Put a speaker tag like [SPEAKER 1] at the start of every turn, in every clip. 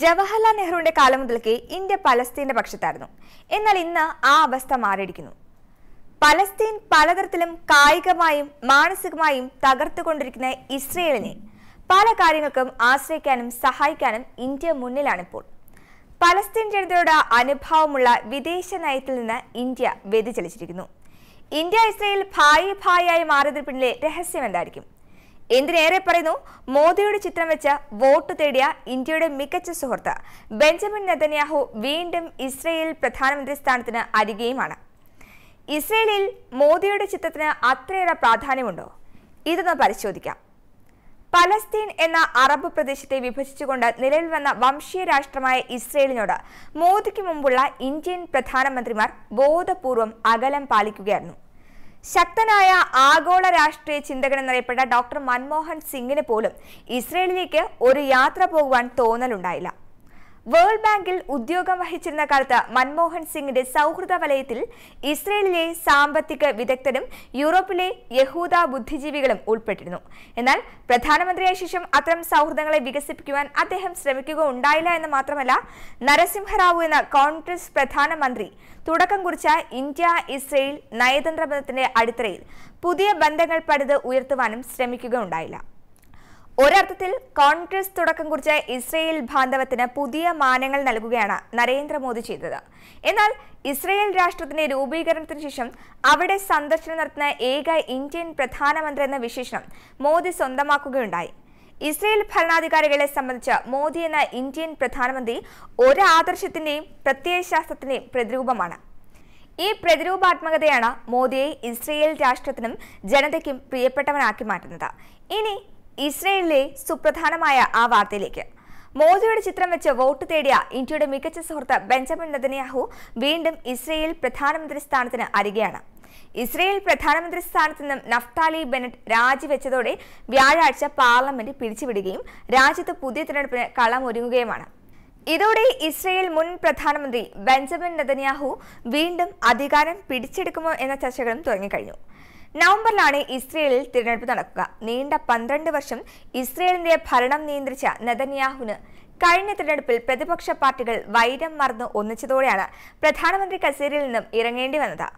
[SPEAKER 1] ജവഹർലാൽ നെഹ്റുവിന്റെ കാലം മുതൽക്കേ ഇന്ത്യ പലസ്തീന്റെ പക്ഷത്തായിരുന്നു എന്നാൽ ഇന്ന് ആ അവസ്ഥ മാറിയിരിക്കുന്നു പലസ്തീൻ പലതരത്തിലും കായികമായും മാനസികമായും തകർത്തുകൊണ്ടിരിക്കുന്ന ഇസ്രയേലിനെ പല കാര്യങ്ങൾക്കും ആശ്രയിക്കാനും സഹായിക്കാനും ഇന്ത്യ മുന്നിലാണിപ്പോൾ പലസ്തീൻ ജനതയുടെ അനുഭാവമുള്ള വിദേശ നയത്തിൽ നിന്ന് ഇന്ത്യ വ്യതിചലിച്ചിരിക്കുന്നു ഇന്ത്യ ഇസ്രയേൽ ഭായി ഭായിയായി മാറിയതിന് പിന്നിലെ രഹസ്യം എന്തായിരിക്കും എന്തിനേറെ പറയുന്നു മോദിയുടെ ചിത്രം വെച്ച് വോട്ട് തേടിയ ഇന്ത്യയുടെ മികച്ച സുഹൃത്ത് ബെഞ്ചമിൻ നെതന്യാഹു വീണ്ടും ഇസ്രയേൽ പ്രധാനമന്ത്രി സ്ഥാനത്തിന് അരികെയുമാണ് ഇസ്രയേലിൽ മോദിയുടെ ചിത്രത്തിന് അത്രയേറെ പ്രാധാന്യമുണ്ടോ ഇതൊന്ന് പരിശോധിക്കാം പലസ്തീൻ എന്ന അറബ് പ്രദേശത്തെ വിഭജിച്ചുകൊണ്ട് നിലവിൽ വന്ന വംശീയ രാഷ്ട്രമായ ഇസ്രയേലിനോട് മോദിക്ക് മുമ്പുള്ള ഇന്ത്യൻ പ്രധാനമന്ത്രിമാർ ബോധപൂർവം അകലം പാലിക്കുകയായിരുന്നു ശക്തനായ ആഗോള രാഷ്ട്രീയ ചിന്തകൻ എന്നറിയപ്പെട്ട ഡോക്ടർ മൻമോഹൻ സിംഗിന് പോലും ഇസ്രയേലിലേക്ക് ഒരു യാത്ര പോകുവാൻ തോന്നലുണ്ടായില്ല വേൾഡ് ബാങ്കിൽ ഉദ്യോഗം വഹിച്ചിരുന്ന കാലത്ത് മൻമോഹൻ സിംഗിന്റെ സൗഹൃദ വലയത്തിൽ ഇസ്രയേലിലെ സാമ്പത്തിക വിദഗ്ധരും യൂറോപ്പിലെ യഹൂദ ബുദ്ധിജീവികളും ഉൾപ്പെട്ടിരുന്നു എന്നാൽ പ്രധാനമന്ത്രിയായ ശേഷം അത്തരം സൗഹൃദങ്ങളെ വികസിപ്പിക്കുവാൻ അദ്ദേഹം ശ്രമിക്കുക ഉണ്ടായില്ല എന്ന് മാത്രമല്ല നരസിംഹറാവു എന്ന കോൺഗ്രസ് പ്രധാനമന്ത്രി തുടക്കം കുറിച്ച ഇന്ത്യ ഇസ്രയേൽ നയതന്ത്ര ബന്ധത്തിന്റെ അടിത്തറയിൽ പുതിയ ബന്ധങ്ങൾ പടുത് ഉയർത്തുവാനും ശ്രമിക്കുകയുണ്ടായില്ല ഒരർത്ഥത്തിൽ കോൺഗ്രസ് തുടക്കം കുറിച്ച ഇസ്രയേൽ ബാന്ധവത്തിന് പുതിയ മാനങ്ങൾ നൽകുകയാണ് നരേന്ദ്രമോദി ചെയ്തത് എന്നാൽ ഇസ്രയേൽ രാഷ്ട്രത്തിന്റെ രൂപീകരണത്തിന് ശേഷം അവിടെ സന്ദർശനം നടത്തുന്ന ഏക ഇന്ത്യൻ പ്രധാനമന്ത്രി എന്ന വിശേഷണം മോദി സ്വന്തമാക്കുകയുണ്ടായി ഇസ്രയേൽ ഭരണാധികാരികളെ സംബന്ധിച്ച് മോദി എന്ന ഇന്ത്യൻ പ്രധാനമന്ത്രി ഒരു ആദർശത്തിന്റെയും പ്രത്യയശാസ്ത്രത്തിന്റെയും പ്രതിരൂപമാണ് ഈ പ്രതിരൂപാത്മകതയാണ് മോദിയെ ഇസ്രയേൽ രാഷ്ട്രത്തിനും ജനതയ്ക്കും പ്രിയപ്പെട്ടവനാക്കി മാറ്റുന്നത് ഇനി ഇസ്രയേലിലെ സുപ്രധാനമായ ആ വാർത്തയിലേക്ക് മോദിയുടെ ചിത്രം വെച്ച് വോട്ട് തേടിയ ഇന്ത്യയുടെ മികച്ച സുഹൃത്ത് ബെഞ്ചമിൻ നെതന്യാഹു വീണ്ടും ഇസ്രയേൽ പ്രധാനമന്ത്രി സ്ഥാനത്തിന് അരികെയാണ് ഇസ്രയേൽ പ്രധാനമന്ത്രി സ്ഥാനത്ത് നിന്നും നഫ്താലി ബെനറ്റ് രാജിവെച്ചതോടെ വ്യാഴാഴ്ച പാർലമെന്റ് പിരിച്ചുവിടുകയും രാജ്യത്ത് പുതിയ തിരഞ്ഞെടുപ്പിന് കളമൊരുങ്ങുകയുമാണ് ഇതോടെ ഇസ്രയേൽ മുൻ പ്രധാനമന്ത്രി ബെഞ്ചമിൻ നെതന്യാഹു വീണ്ടും അധികാരം പിടിച്ചെടുക്കുമോ എന്ന ചർച്ചകളും തുടങ്ങിക്കഴിഞ്ഞു നവംബറിലാണ് ഇസ്രയേലിൽ തിരഞ്ഞെടുപ്പ് നടക്കുക നീണ്ട പന്ത്രണ്ട് വർഷം ഇസ്രയേലിന്റെ ഭരണം നിയന്ത്രിച്ച നെതന്യാഹുന് കഴിഞ്ഞ തിരഞ്ഞെടുപ്പിൽ പ്രതിപക്ഷ പാർട്ടികൾ വൈരം മറന്ന് ഒന്നിച്ചതോടെയാണ് പ്രധാനമന്ത്രി കസേരയിൽ നിന്നും ഇറങ്ങേണ്ടി വന്നത്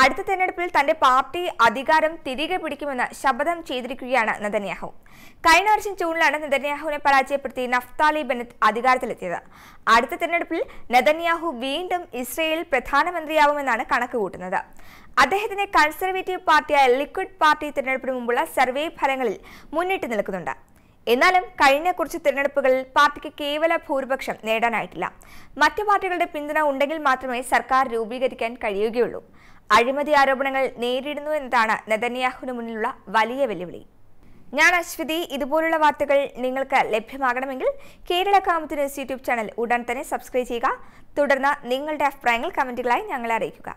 [SPEAKER 1] അടുത്ത തെരഞ്ഞെടുപ്പിൽ തന്റെ പാർട്ടി അധികാരം തിരികെ പിടിക്കുമെന്ന് ശപഥം ചെയ്തിരിക്കുകയാണ് നെതന്യാഹു കഴിഞ്ഞ വർഷം ജൂണിലാണ് നെതന്യാഹുവിനെ പരാജയപ്പെടുത്തി നഫ്താലി ബെനറ്റ് അധികാരത്തിലെത്തിയത് അടുത്ത തെരഞ്ഞെടുപ്പിൽ നെതന്യാഹു വീണ്ടും ഇസ്രയേലിൽ പ്രധാനമന്ത്രിയാവുമെന്നാണ് കണക്ക് കൂട്ടുന്നത് അദ്ദേഹത്തിന് കൺസർവേറ്റീവ് പാർട്ടിയായ ലിക്വിഡ് പാർട്ടി തിരഞ്ഞെടുപ്പിന് മുമ്പുള്ള സർവേ ഫലങ്ങളിൽ മുന്നിട്ട് നിൽക്കുന്നുണ്ട് എന്നാലും കഴിഞ്ഞ കുറച്ച് തിരഞ്ഞെടുപ്പുകളിൽ പാർട്ടിക്ക് കേവല ഭൂരിപക്ഷം നേടാനായിട്ടില്ല മറ്റു പാർട്ടികളുടെ പിന്തുണ ഉണ്ടെങ്കിൽ മാത്രമേ സർക്കാർ രൂപീകരിക്കാൻ കഴിയുകയുള്ളൂ അഴിമതി ആരോപണങ്ങൾ നേരിടുന്നു എന്നതാണ് നെതന്യാഹുവിന് മുന്നിലുള്ള വലിയ വെല്ലുവിളി ഞാൻ അശ്വതി ഇതുപോലുള്ള വാർത്തകൾ നിങ്ങൾക്ക് ലഭ്യമാകണമെങ്കിൽ കേരള ന്യൂസ് യൂട്യൂബ് ചാനൽ ഉടൻ തന്നെ സബ്സ്ക്രൈബ് ചെയ്യുക തുടർന്ന് നിങ്ങളുടെ അഭിപ്രായങ്ങൾ കമൻറ്റുകളായി ഞങ്ങളെ അറിയിക്കുക